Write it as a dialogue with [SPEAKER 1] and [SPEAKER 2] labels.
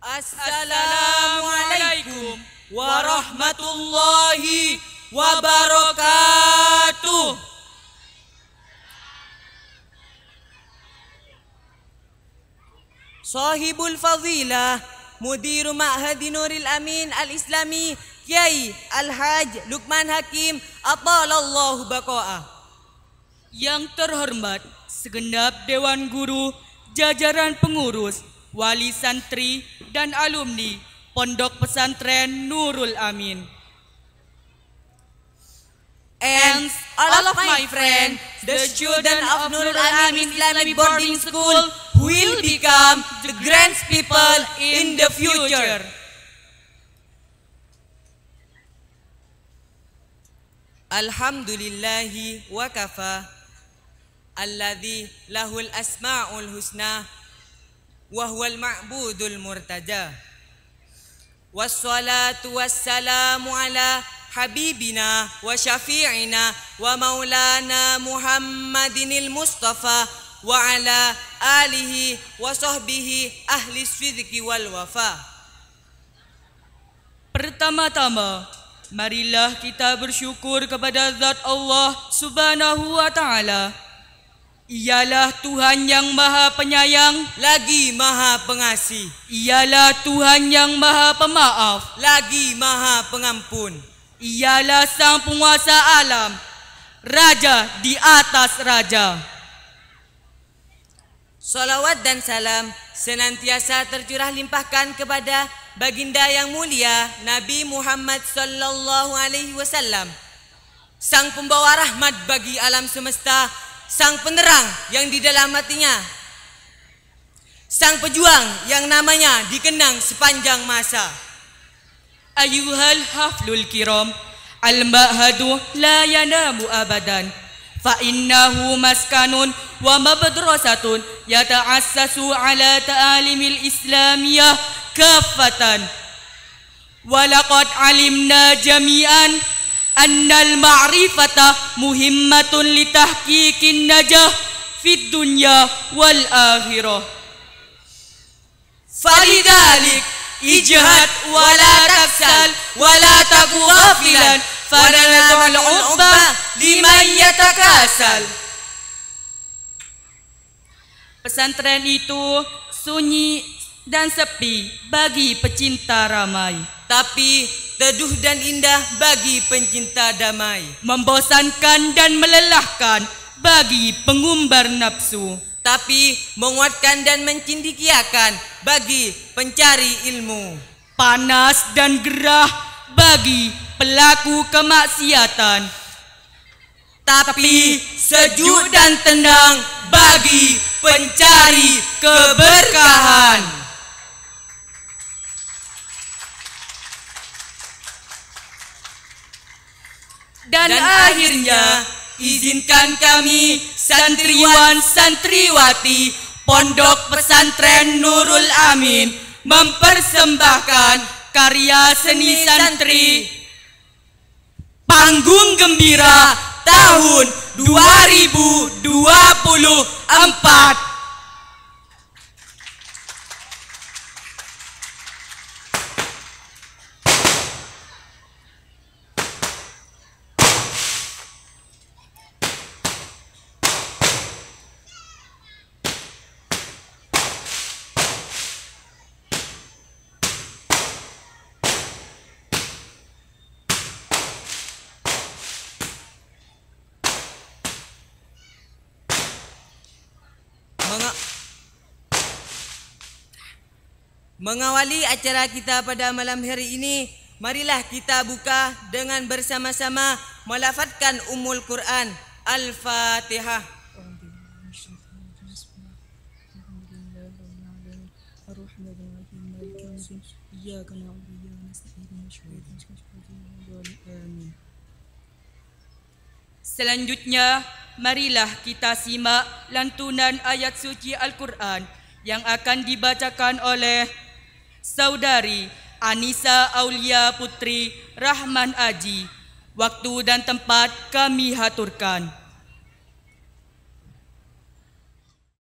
[SPEAKER 1] Assalamualaikum warahmatullahi wabarakatuh. Sahibul Fadilah, Mudir Ma'had Nuril Amin Al-Islami, Kiai Al-Haj Luqman Hakim, Atalallahu baqa'ah. Yang terhormat segenap Dewan Guru, jajaran pengurus wali santri dan alumni Pondok Pesantren Nurul Amin. And all of my friends, the student of Nurul Amin Islamic Boarding School will become the grand people in the future. Alhamdulillahi wa kafa alladhi lahul asma'ul husna وهو المعبود المرتجى والصلاة والسلام على حبيبنا وشفيعنا ومولانا محمد المصطفى وعلى آله وصحبه أهل الصدق والوفاء Pertama-tama, marilah kita bersyukur kepada zat Allah subhanahu wa ta'ala ialah Tuhan yang maha penyayang Lagi maha pengasih Ialah Tuhan yang maha pemaaf Lagi maha pengampun Ialah sang penguasa alam Raja di atas raja Salawat dan salam senantiasa tercurah limpahkan kepada baginda yang mulia Nabi Muhammad sallallahu alaihi wasallam. Sang pembawa rahmat bagi alam semesta sang penerang yang di dalam hatinya, sang pejuang yang namanya dikenang sepanjang masa. Ayuhal haflul kiram, al-mahadu la yanamu abadan, innahu maskanun wa mabadrasatun yata'assasu ala ta'alimil islamiyah kafatan. Walakad alimna jami'an, annal ma'rifata muhimmatun litahqiqin najah fid dunya wal akhirah falidhalik Ijahat wala taksal wala taghafilan fadalatul uqba liman yatakasal pesantren itu sunyi dan sepi bagi pecinta ramai tapi Teduh dan indah bagi pencinta damai Membosankan dan melelahkan bagi pengumbar nafsu Tapi menguatkan dan mencindikiakan bagi pencari ilmu Panas dan gerah bagi pelaku kemaksiatan Tapi sejuk dan tenang bagi pencari keberkahan Dan akhirnya izinkan kami santriwan santriwati Pondok Pesantren Nurul Amin mempersembahkan karya seni santri Panggung Gembira tahun 2024 Meng- Mengawali acara kita pada malam hari ini, marilah kita buka dengan bersama-sama melafatkan Ummul Quran Al-Fatihah. Selanjutnya, marilah kita simak lantunan ayat suci Al-Quran yang akan dibacakan oleh Saudari Anissa Aulia Putri Rahman Aji. Waktu dan tempat kami haturkan.